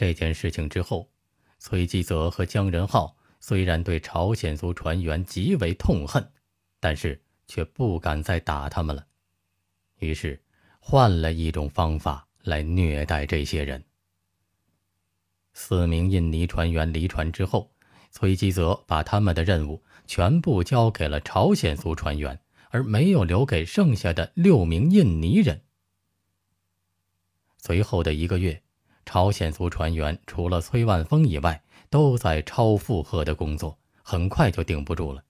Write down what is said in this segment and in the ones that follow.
这件事情之后，崔基泽和姜仁浩虽然对朝鲜族船员极为痛恨，但是却不敢再打他们了，于是换了一种方法来虐待这些人。四名印尼船员离船之后，崔基泽把他们的任务全部交给了朝鲜族船员，而没有留给剩下的六名印尼人。随后的一个月。朝鲜族船员除了崔万峰以外，都在超负荷的工作，很快就顶不住了。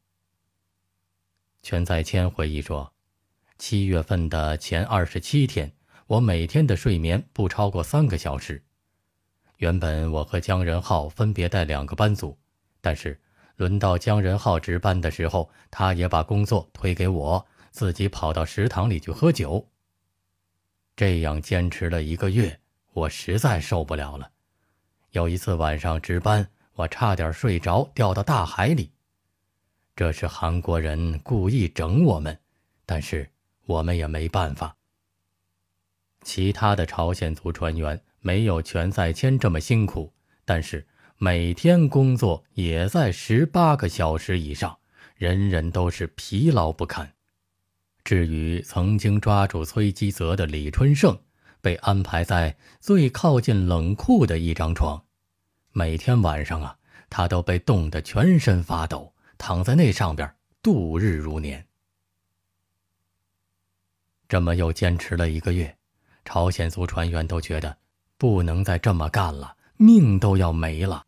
全在谦回忆说：“七月份的前二十七天，我每天的睡眠不超过三个小时。原本我和姜仁浩分别带两个班组，但是轮到姜仁浩值班的时候，他也把工作推给我，自己跑到食堂里去喝酒。这样坚持了一个月。”我实在受不了了。有一次晚上值班，我差点睡着掉到大海里。这是韩国人故意整我们，但是我们也没办法。其他的朝鲜族船员没有全在迁这么辛苦，但是每天工作也在十八个小时以上，人人都是疲劳不堪。至于曾经抓住崔基泽的李春盛。被安排在最靠近冷库的一张床，每天晚上啊，他都被冻得全身发抖，躺在那上边度日如年。这么又坚持了一个月，朝鲜族船员都觉得不能再这么干了，命都要没了。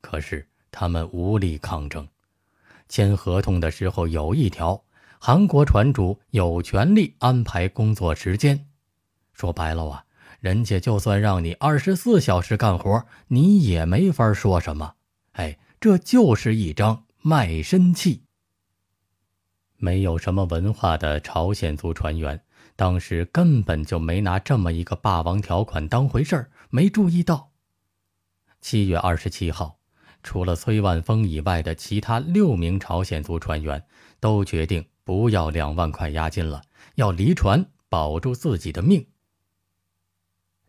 可是他们无力抗争，签合同的时候有一条。韩国船主有权利安排工作时间，说白了啊，人家就算让你二十四小时干活，你也没法说什么。哎，这就是一张卖身契。没有什么文化的朝鲜族船员，当时根本就没拿这么一个霸王条款当回事儿，没注意到。七月二十七号，除了崔万峰以外的其他六名朝鲜族船员，都决定。不要两万块押金了，要离船保住自己的命。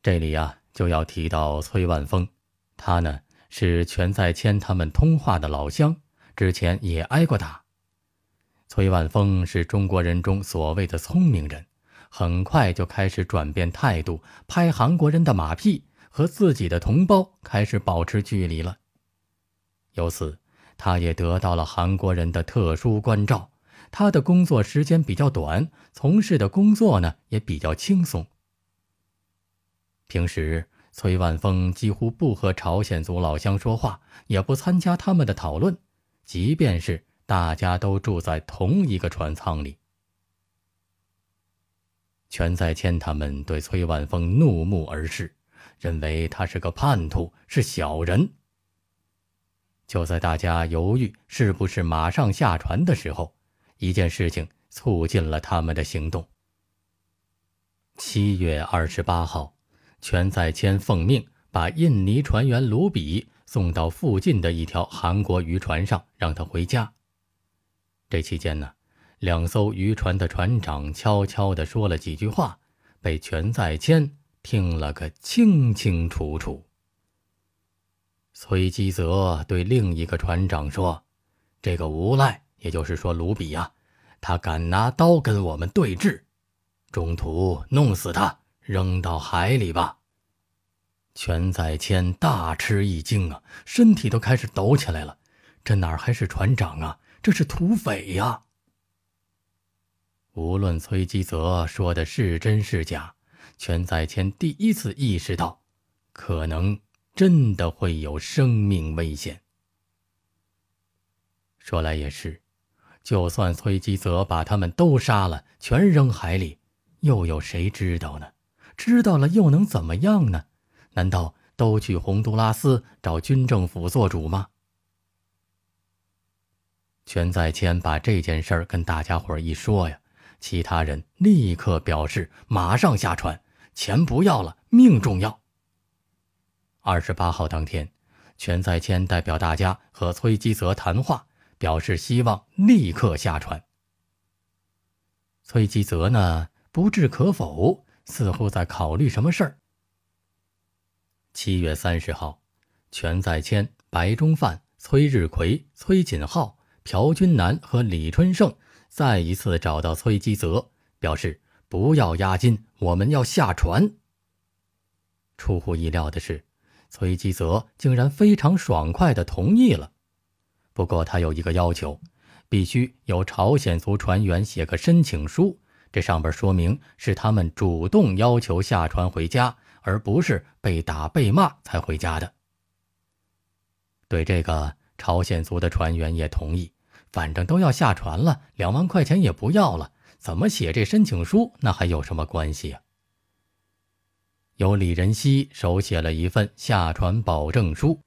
这里呀，就要提到崔万峰，他呢是全在谦他们通话的老乡，之前也挨过打。崔万峰是中国人中所谓的聪明人，很快就开始转变态度，拍韩国人的马屁，和自己的同胞开始保持距离了。由此，他也得到了韩国人的特殊关照。他的工作时间比较短，从事的工作呢也比较轻松。平时，崔万峰几乎不和朝鲜族老乡说话，也不参加他们的讨论，即便是大家都住在同一个船舱里。全在谦他们对崔万峰怒目而视，认为他是个叛徒，是小人。就在大家犹豫是不是马上下船的时候，一件事情促进了他们的行动。七月二十八号，全在谦奉命把印尼船员卢比送到附近的一条韩国渔船上，让他回家。这期间呢，两艘渔船的船长悄悄的说了几句话，被全在谦听了个清清楚楚。崔基泽对另一个船长说：“这个无赖。”也就是说，卢比呀，他敢拿刀跟我们对峙，中途弄死他，扔到海里吧。全在谦大吃一惊啊，身体都开始抖起来了。这哪还是船长啊？这是土匪呀！无论崔基泽说的是真是假，全在谦第一次意识到，可能真的会有生命危险。说来也是。就算崔基泽把他们都杀了，全扔海里，又有谁知道呢？知道了又能怎么样呢？难道都去洪都拉斯找军政府做主吗？全在谦把这件事儿跟大家伙儿一说呀，其他人立刻表示马上下船，钱不要了，命重要。二十八号当天，全在谦代表大家和崔基泽谈话。表示希望立刻下船。崔基泽呢，不置可否，似乎在考虑什么事儿。七月三十号，全在谦、白忠范、崔日奎、崔锦浩、朴君南和李春盛再一次找到崔基泽，表示不要押金，我们要下船。出乎意料的是，崔基泽竟然非常爽快的同意了。不过他有一个要求，必须由朝鲜族船员写个申请书，这上边说明是他们主动要求下船回家，而不是被打被骂才回家的。对这个朝鲜族的船员也同意，反正都要下船了，两万块钱也不要了，怎么写这申请书，那还有什么关系呀？由李仁熙手写了一份下船保证书。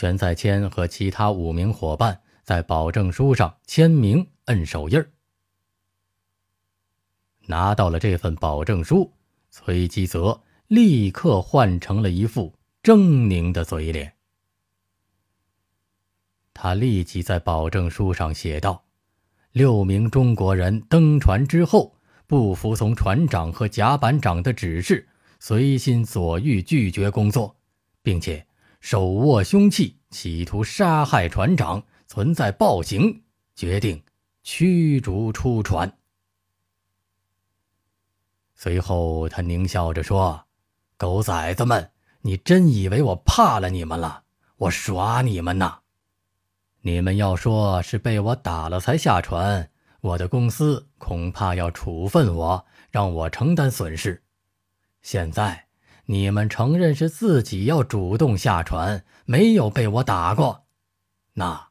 全在谦和其他五名伙伴在保证书上签名摁手印儿。拿到了这份保证书，崔基泽立刻换成了一副狰狞的嘴脸。他立即在保证书上写道：“六名中国人登船之后，不服从船长和甲板长的指示，随心所欲拒绝工作，并且。”手握凶器，企图杀害船长，存在暴行，决定驱逐出船。随后，他狞笑着说：“狗崽子们，你真以为我怕了你们了？我耍你们呢！你们要说是被我打了才下船，我的公司恐怕要处分我，让我承担损失。现在……”你们承认是自己要主动下船，没有被我打过，那，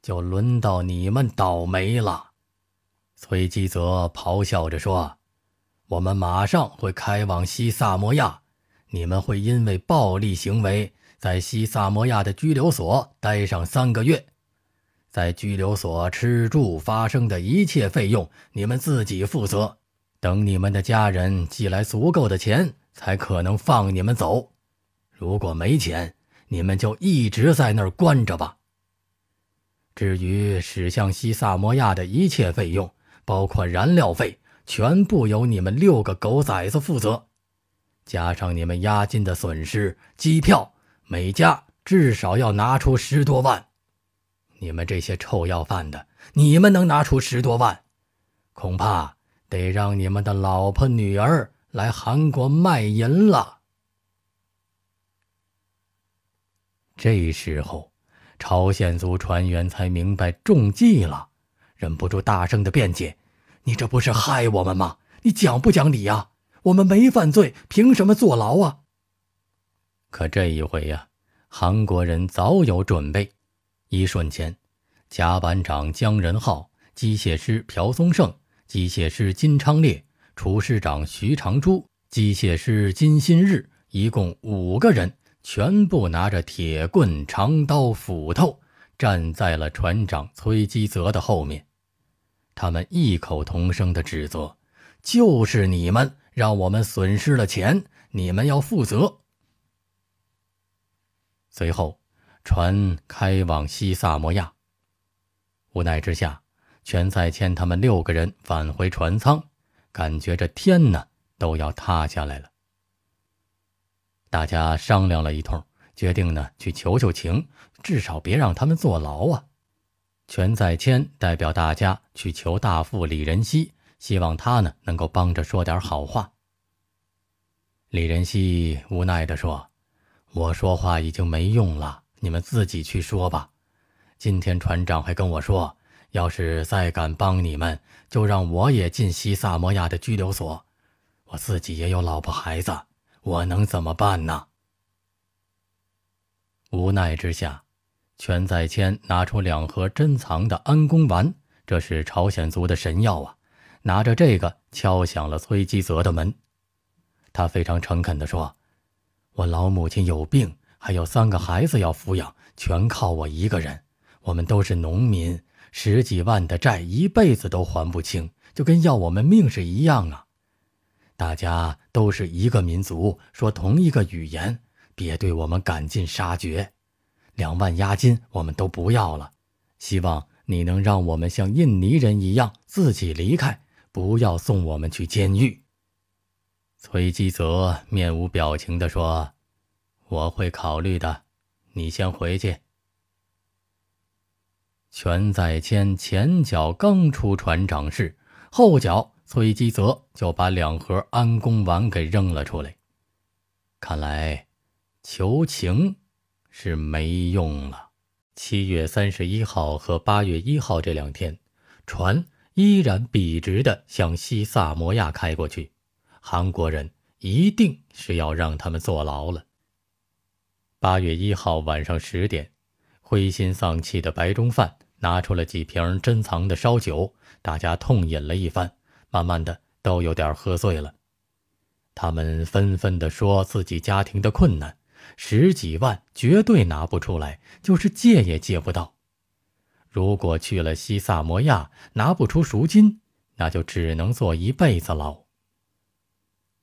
就轮到你们倒霉了。”崔基泽咆哮着说，“我们马上会开往西萨摩亚，你们会因为暴力行为在西萨摩亚的拘留所待上三个月，在拘留所吃住发生的一切费用，你们自己负责。等你们的家人寄来足够的钱。”才可能放你们走。如果没钱，你们就一直在那儿关着吧。至于驶向西萨摩亚的一切费用，包括燃料费，全部由你们六个狗崽子负责。加上你们押金的损失、机票，每家至少要拿出十多万。你们这些臭要饭的，你们能拿出十多万？恐怕得让你们的老婆、女儿。来韩国卖淫了。这时候，朝鲜族船员才明白中计了，忍不住大声的辩解：“你这不是害我们吗？你讲不讲理呀？我们没犯罪，凭什么坐牢啊？”可这一回呀，韩国人早有准备。一瞬间，甲板长姜仁浩、机械师朴宗盛、机械师金昌烈。厨师长徐长珠、机械师金新日，一共五个人，全部拿着铁棍、长刀、斧头，站在了船长崔基泽的后面。他们异口同声地指责：“就是你们让我们损失了钱，你们要负责。”随后，船开往西萨摩亚。无奈之下，全在牵他们六个人返回船舱。感觉这天呢都要塌下来了。大家商量了一通，决定呢去求求情，至少别让他们坐牢啊。全在谦代表大家去求大副李仁熙，希望他呢能够帮着说点好话。李仁熙无奈地说：“我说话已经没用了，你们自己去说吧。今天船长还跟我说。”要是再敢帮你们，就让我也进西萨摩亚的拘留所。我自己也有老婆孩子，我能怎么办呢？无奈之下，全在谦拿出两盒珍藏的安宫丸，这是朝鲜族的神药啊！拿着这个敲响了崔基泽的门，他非常诚恳地说：“我老母亲有病，还有三个孩子要抚养，全靠我一个人。我们都是农民。”十几万的债一辈子都还不清，就跟要我们命是一样啊！大家都是一个民族，说同一个语言，别对我们赶尽杀绝。两万押金我们都不要了，希望你能让我们像印尼人一样自己离开，不要送我们去监狱。”崔基泽面无表情地说：“我会考虑的，你先回去。”全在谦前脚刚出船长室，后脚崔基泽就把两盒安宫丸给扔了出来。看来求情是没用了。七月三十一号和八月一号这两天，船依然笔直地向西萨摩亚开过去。韩国人一定是要让他们坐牢了。八月一号晚上十点，灰心丧气的白中范。拿出了几瓶珍藏的烧酒，大家痛饮了一番，慢慢的都有点喝醉了。他们纷纷地说自己家庭的困难，十几万绝对拿不出来，就是借也借不到。如果去了西萨摩亚，拿不出赎金，那就只能坐一辈子牢。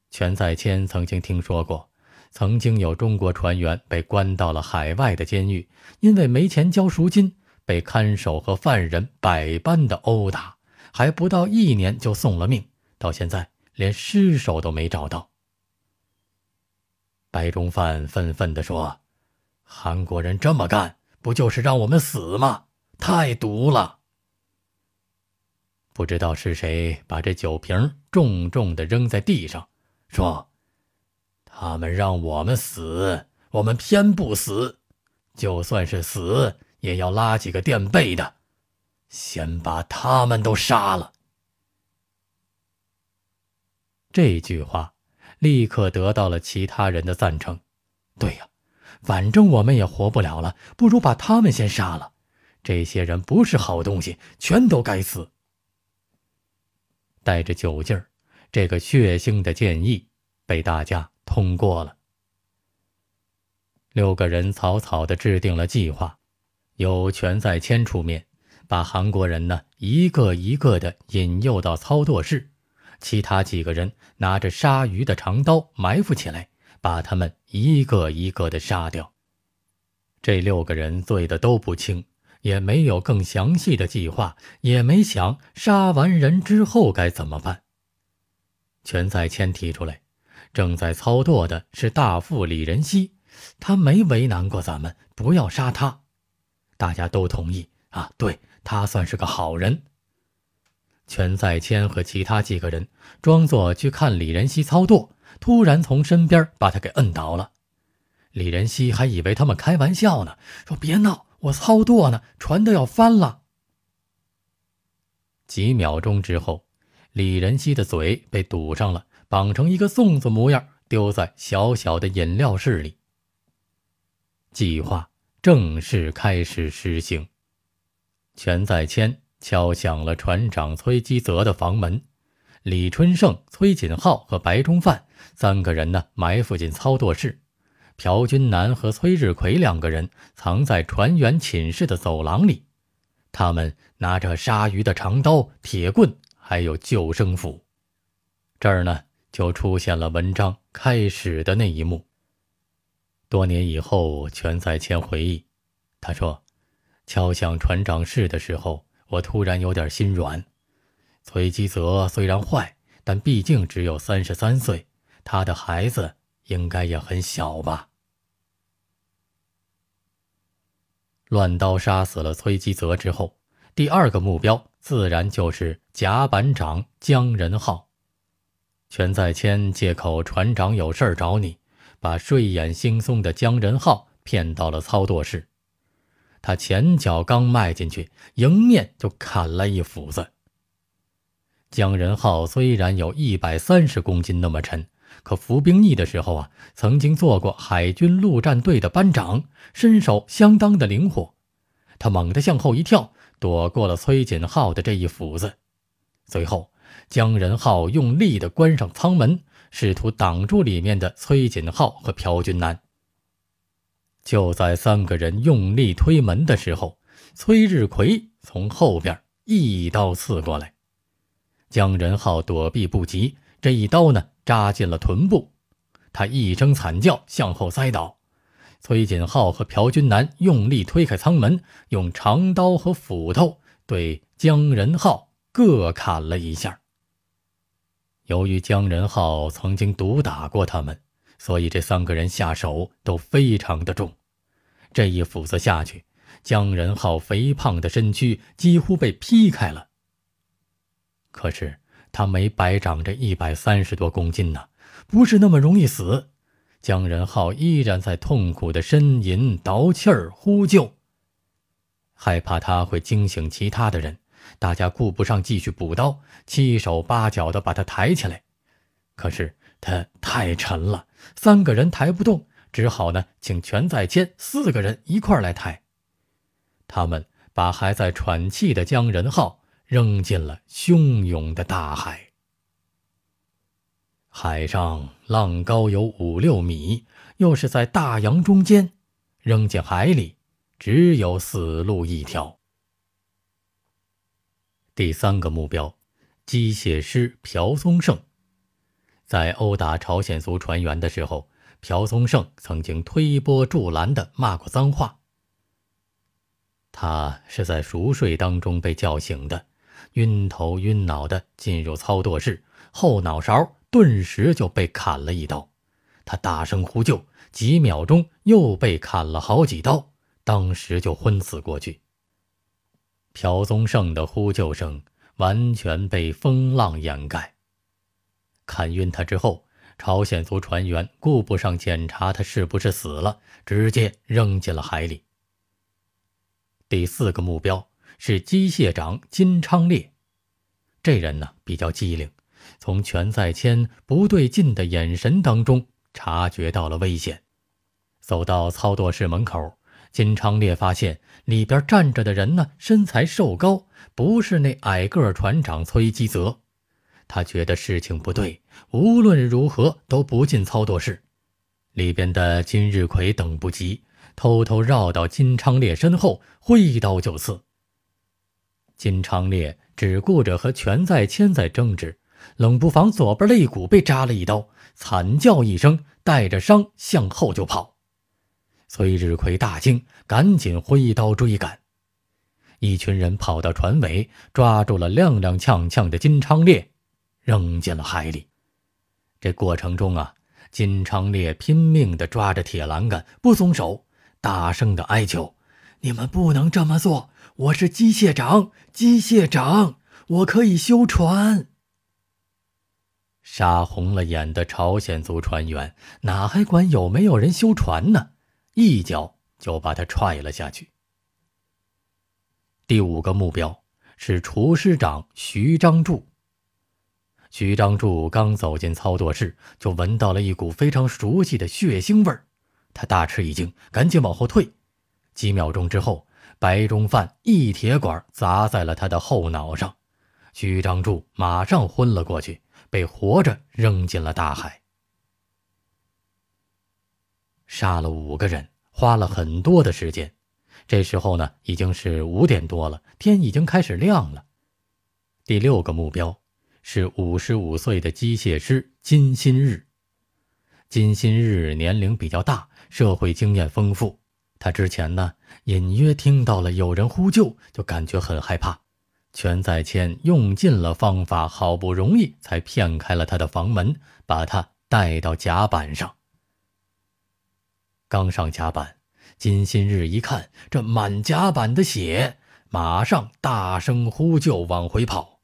全在谦曾经听说过，曾经有中国船员被关到了海外的监狱，因为没钱交赎金。被看守和犯人百般的殴打，还不到一年就送了命，到现在连尸首都没找到。白忠范愤愤地说：“韩国人这么干，不就是让我们死吗？太毒了！”不知道是谁把这酒瓶重重的扔在地上，说：“他们让我们死，我们偏不死，就算是死。”也要拉几个垫背的，先把他们都杀了。这句话立刻得到了其他人的赞成。对呀，反正我们也活不了了，不如把他们先杀了。这些人不是好东西，全都该死。带着酒劲儿，这个血腥的建议被大家通过了。六个人草草的制定了计划。由全在谦出面，把韩国人呢一个一个的引诱到操作室，其他几个人拿着杀鱼的长刀埋伏起来，把他们一个一个的杀掉。这六个人醉的都不轻，也没有更详细的计划，也没想杀完人之后该怎么办。全在谦提出来，正在操作的是大副李仁熙，他没为难过咱们，不要杀他。大家都同意啊，对他算是个好人。全在谦和其他几个人装作去看李仁熙操作，突然从身边把他给摁倒了。李仁熙还以为他们开玩笑呢，说：“别闹，我操作呢，船都要翻了。”几秒钟之后，李仁熙的嘴被堵上了，绑成一个粽子模样，丢在小小的饮料室里。计划。正式开始实行。全在谦敲响了船长崔基泽的房门，李春盛、崔锦浩和白忠范三个人呢埋伏进操作室，朴军南和崔日奎两个人藏在船员寝室的走廊里，他们拿着杀鱼的长刀、铁棍，还有救生斧。这儿呢，就出现了文章开始的那一幕。多年以后，全在谦回忆，他说：“敲响船长室的时候，我突然有点心软。崔基泽虽然坏，但毕竟只有三十三岁，他的孩子应该也很小吧。”乱刀杀死了崔基泽之后，第二个目标自然就是甲板长江仁浩。全在谦借口船长有事找你。把睡眼惺忪的江仁浩骗到了操作室，他前脚刚迈进去，迎面就砍了一斧子。江仁浩虽然有一百三十公斤那么沉，可服兵役的时候啊，曾经做过海军陆战队的班长，身手相当的灵活。他猛地向后一跳，躲过了崔锦浩的这一斧子。随后，江仁浩用力地关上舱门。试图挡住里面的崔锦浩和朴军南。就在三个人用力推门的时候，崔日奎从后边一刀刺过来，江仁浩躲避不及，这一刀呢扎进了臀部，他一声惨叫向后栽倒。崔锦浩和朴军南用力推开舱门，用长刀和斧头对江仁浩各砍了一下。由于江仁浩曾经毒打过他们，所以这三个人下手都非常的重。这一斧子下去，江仁浩肥胖的身躯几乎被劈开了。可是他没白长这一百三十多公斤呢，不是那么容易死。江仁浩依然在痛苦的呻吟、倒气儿、呼救，害怕他会惊醒其他的人。大家顾不上继续补刀，七手八脚地把他抬起来。可是他太沉了，三个人抬不动，只好呢请全在监四个人一块来抬。他们把还在喘气的江仁浩扔进了汹涌的大海。海上浪高有五六米，又是在大洋中间，扔进海里，只有死路一条。第三个目标，机械师朴宗盛，在殴打朝鲜族船员的时候，朴宗盛曾经推波助澜的骂过脏话。他是在熟睡当中被叫醒的，晕头晕脑的进入操作室，后脑勺顿时就被砍了一刀，他大声呼救，几秒钟又被砍了好几刀，当时就昏死过去。朴宗盛的呼救声完全被风浪掩盖。砍晕他之后，朝鲜族船员顾不上检查他是不是死了，直接扔进了海里。第四个目标是机械长金昌烈，这人呢比较机灵，从全在谦不对劲的眼神当中察觉到了危险，走到操作室门口。金昌烈发现里边站着的人呢，身材瘦高，不是那矮个船长崔基泽。他觉得事情不对，无论如何都不进操作室。里边的金日葵等不及，偷偷绕到金昌烈身后，挥刀就刺。金昌烈只顾着和全在千在争执，冷不防左边肋骨被扎了一刀，惨叫一声，带着伤向后就跑。崔日奎大惊，赶紧挥刀追赶。一群人跑到船尾，抓住了踉踉跄跄的金昌烈，扔进了海里。这过程中啊，金昌烈拼命地抓着铁栏杆不松手，大声地哀求：“你们不能这么做！我是机械长，机械长，我可以修船。”杀红了眼的朝鲜族船员哪还管有没有人修船呢？一脚就把他踹了下去。第五个目标是厨师长徐章柱。徐章柱刚走进操作室，就闻到了一股非常熟悉的血腥味儿，他大吃一惊，赶紧往后退。几秒钟之后，白中饭一铁管砸在了他的后脑上，徐章柱马上昏了过去，被活着扔进了大海。杀了五个人，花了很多的时间。这时候呢，已经是五点多了，天已经开始亮了。第六个目标是五十五岁的机械师金新日。金新日年龄比较大，社会经验丰富。他之前呢，隐约听到了有人呼救，就感觉很害怕。全在谦用尽了方法，好不容易才骗开了他的房门，把他带到甲板上。刚上甲板，金新日一看这满甲板的血，马上大声呼救，往回跑。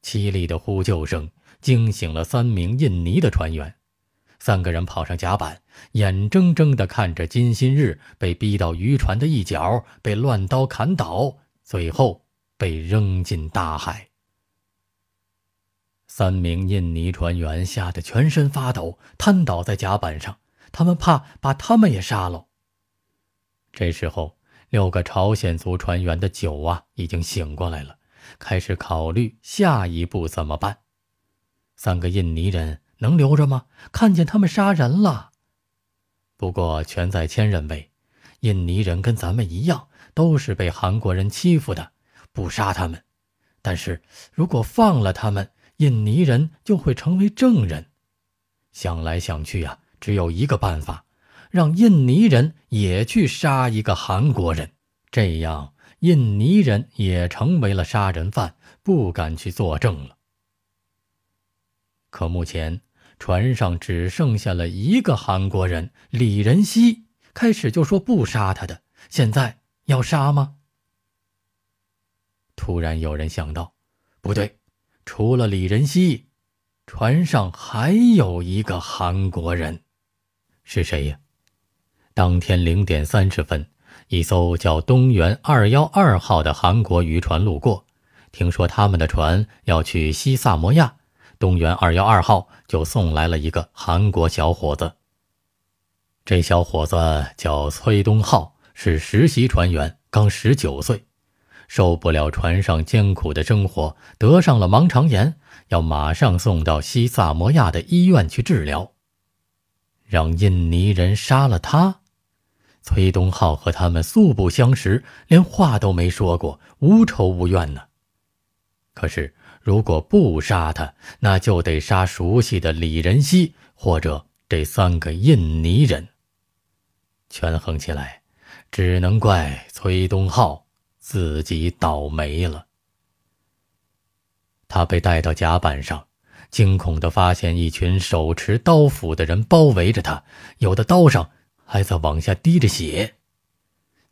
凄厉的呼救声惊醒了三名印尼的船员，三个人跑上甲板，眼睁睁地看着金新日被逼到渔船的一角，被乱刀砍倒，最后被扔进大海。三名印尼船员吓得全身发抖，瘫倒在甲板上。他们怕把他们也杀了。这时候，六个朝鲜族船员的酒啊已经醒过来了，开始考虑下一步怎么办。三个印尼人能留着吗？看见他们杀人了。不过全在谦认为，印尼人跟咱们一样都是被韩国人欺负的，不杀他们。但是如果放了他们，印尼人就会成为证人。想来想去呀。只有一个办法，让印尼人也去杀一个韩国人，这样印尼人也成为了杀人犯，不敢去作证了。可目前船上只剩下了一个韩国人李仁熙，开始就说不杀他的，现在要杀吗？突然有人想到，不对，除了李仁熙，船上还有一个韩国人。是谁呀？当天零点三十分，一艘叫“东元二幺二号”的韩国渔船路过，听说他们的船要去西萨摩亚，“东元二幺二号”就送来了一个韩国小伙子。这小伙子叫崔东浩，是实习船员，刚十九岁，受不了船上艰苦的生活，得上了盲肠炎，要马上送到西萨摩亚的医院去治疗。让印尼人杀了他，崔东浩和他们素不相识，连话都没说过，无仇无怨呢。可是如果不杀他，那就得杀熟悉的李仁熙或者这三个印尼人。权衡起来，只能怪崔东浩自己倒霉了。他被带到甲板上。惊恐地发现，一群手持刀斧的人包围着他，有的刀上还在往下滴着血。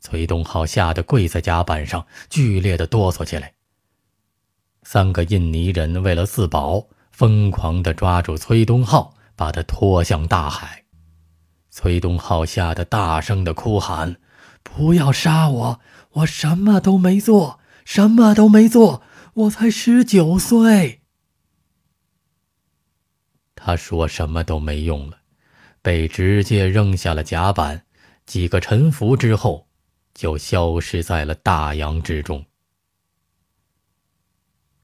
崔东浩吓得跪在甲板上，剧烈地哆嗦起来。三个印尼人为了自保，疯狂地抓住崔东浩，把他拖向大海。崔东浩吓得大声地哭喊：“不要杀我！我什么都没做，什么都没做！我才十九岁。”他说什么都没用了，被直接扔下了甲板，几个沉浮之后，就消失在了大洋之中。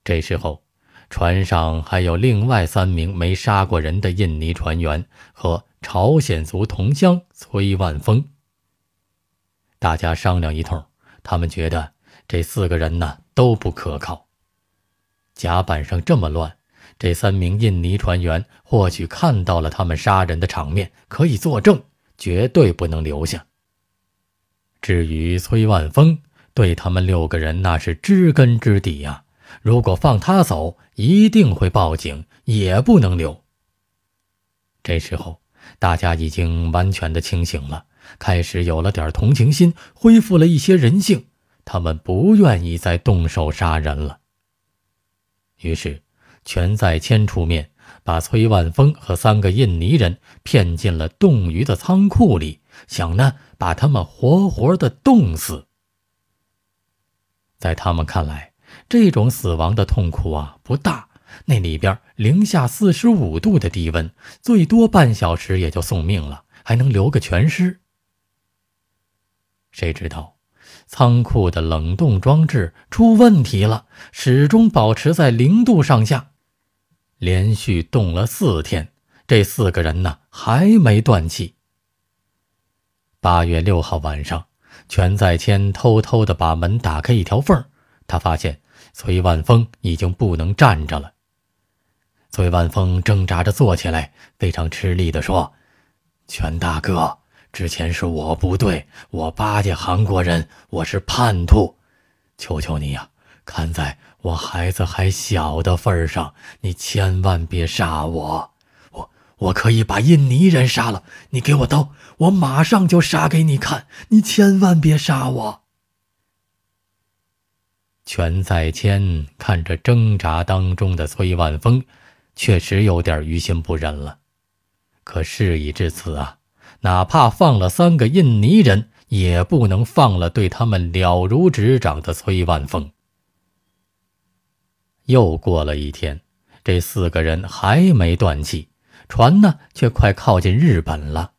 这时候，船上还有另外三名没杀过人的印尼船员和朝鲜族同乡崔万峰。大家商量一通，他们觉得这四个人呢都不可靠。甲板上这么乱。这三名印尼船员或许看到了他们杀人的场面，可以作证，绝对不能留下。至于崔万峰，对他们六个人那是知根知底呀，如果放他走，一定会报警，也不能留。这时候，大家已经完全的清醒了，开始有了点同情心，恢复了一些人性，他们不愿意再动手杀人了。于是。全在谦出面，把崔万峰和三个印尼人骗进了冻鱼的仓库里，想呢把他们活活的冻死。在他们看来，这种死亡的痛苦啊不大，那里边零下四十五度的低温，最多半小时也就送命了，还能留个全尸。谁知道，仓库的冷冻装置出问题了，始终保持在零度上下。连续冻了四天，这四个人呢还没断气。八月六号晚上，全在谦偷偷的把门打开一条缝他发现崔万峰已经不能站着了。崔万峰挣扎着坐起来，非常吃力地说：“全大哥，之前是我不对，我巴结韩国人，我是叛徒，求求你呀，看在……”我孩子还小的份上，你千万别杀我！我我可以把印尼人杀了，你给我刀，我马上就杀给你看！你千万别杀我！全在谦看着挣扎当中的崔万峰，确实有点于心不忍了。可事已至此啊，哪怕放了三个印尼人，也不能放了对他们了如指掌的崔万峰。又过了一天，这四个人还没断气，船呢却快靠近日本了。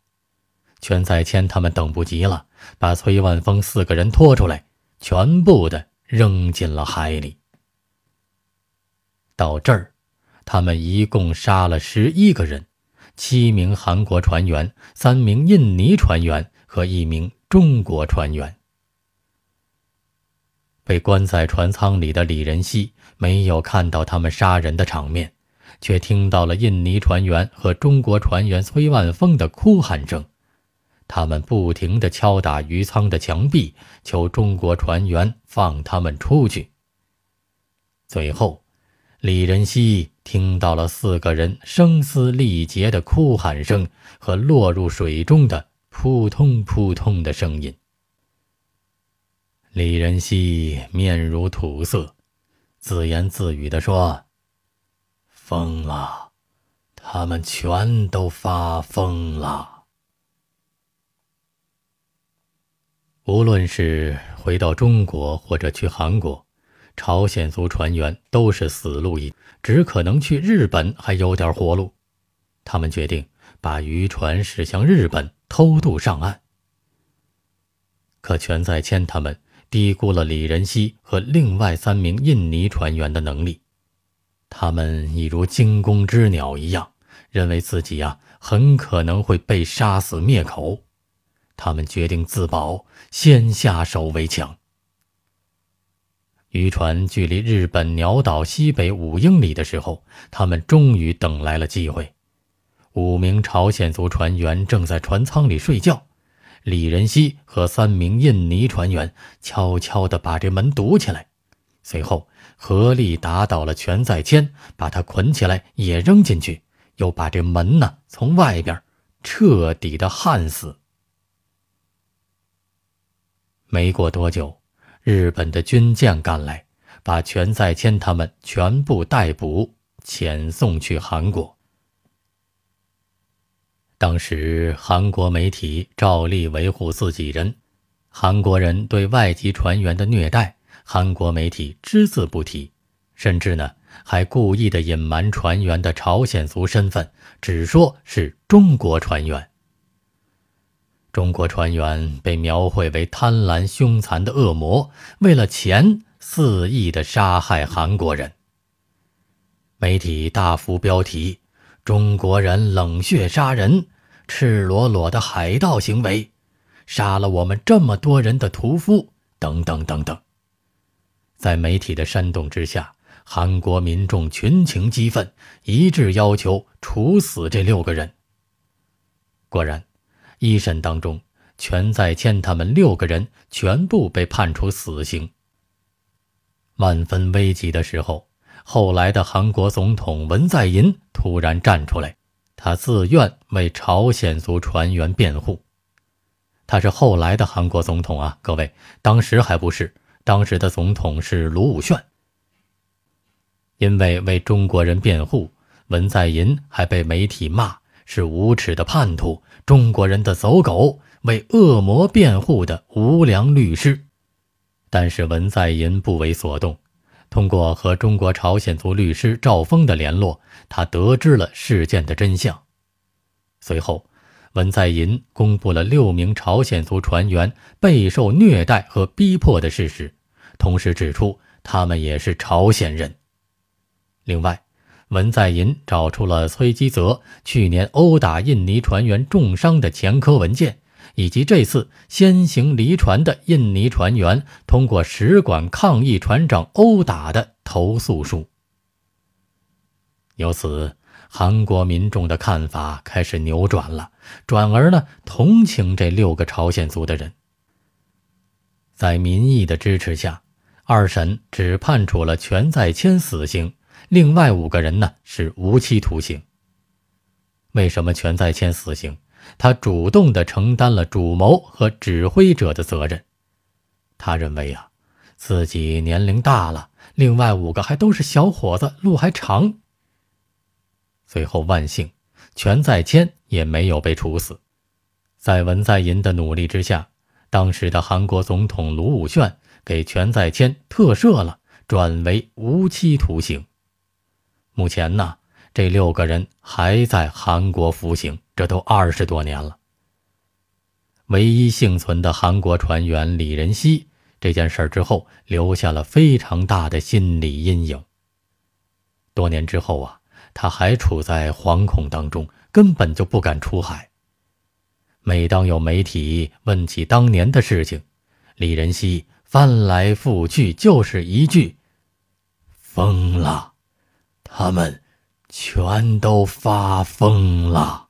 全在谦他们等不及了，把崔万峰四个人拖出来，全部的扔进了海里。到这儿，他们一共杀了十一个人：七名韩国船员、三名印尼船员和一名中国船员。被关在船舱里的李仁熙。没有看到他们杀人的场面，却听到了印尼船员和中国船员崔万峰的哭喊声。他们不停地敲打鱼舱的墙壁，求中国船员放他们出去。最后，李仁熙听到了四个人声嘶力竭的哭喊声和落入水中的扑通扑通的声音。李仁熙面如土色。自言自语的说：“疯了，他们全都发疯了。无论是回到中国或者去韩国，朝鲜族船员都是死路一条，只可能去日本还有点活路。他们决定把渔船驶向日本，偷渡上岸。可全在谦他们。”低估了李仁熙和另外三名印尼船员的能力，他们已如惊弓之鸟一样，认为自己呀很可能会被杀死灭口，他们决定自保，先下手为强。渔船距离日本鸟岛西北五英里的时候，他们终于等来了机会，五名朝鲜族船员正在船舱里睡觉。李仁熙和三名印尼船员悄悄地把这门堵起来，随后合力打倒了全在谦，把他捆起来也扔进去，又把这门呢从外边彻底的焊死。没过多久，日本的军舰赶来，把全在谦他们全部逮捕，遣送去韩国。当时，韩国媒体照例维护自己人。韩国人对外籍船员的虐待，韩国媒体只字不提，甚至呢还故意的隐瞒船员的朝鲜族身份，只说是中国船员。中国船员被描绘为贪婪凶残的恶魔，为了钱肆意的杀害韩国人。媒体大幅标题。中国人冷血杀人，赤裸裸的海盗行为，杀了我们这么多人的屠夫，等等等等。在媒体的煽动之下，韩国民众群情激愤，一致要求处死这六个人。果然，一审当中，全在谦他们六个人全部被判处死刑。万分危急的时候。后来的韩国总统文在寅突然站出来，他自愿为朝鲜族船员辩护。他是后来的韩国总统啊，各位，当时还不是，当时的总统是卢武铉。因为为中国人辩护，文在寅还被媒体骂是无耻的叛徒、中国人的走狗、为恶魔辩护的无良律师。但是文在寅不为所动。通过和中国朝鲜族律师赵峰的联络，他得知了事件的真相。随后，文在寅公布了六名朝鲜族船员备受虐待和逼迫的事实，同时指出他们也是朝鲜人。另外，文在寅找出了崔基泽去年殴打印尼船员重伤的前科文件。以及这次先行离船的印尼船员通过使馆抗议船长殴打的投诉书，由此韩国民众的看法开始扭转了，转而呢同情这六个朝鲜族的人。在民意的支持下，二审只判处了全在谦死刑，另外五个人呢是无期徒刑。为什么全在谦死刑？他主动地承担了主谋和指挥者的责任。他认为啊，自己年龄大了，另外五个还都是小伙子，路还长。最后万幸，全在谦也没有被处死。在文在寅的努力之下，当时的韩国总统卢武铉给全在谦特赦了，转为无期徒刑。目前呢？这六个人还在韩国服刑，这都二十多年了。唯一幸存的韩国船员李仁熙，这件事之后留下了非常大的心理阴影。多年之后啊，他还处在惶恐当中，根本就不敢出海。每当有媒体问起当年的事情，李仁熙翻来覆去就是一句：“疯了，他们。”全都发疯了。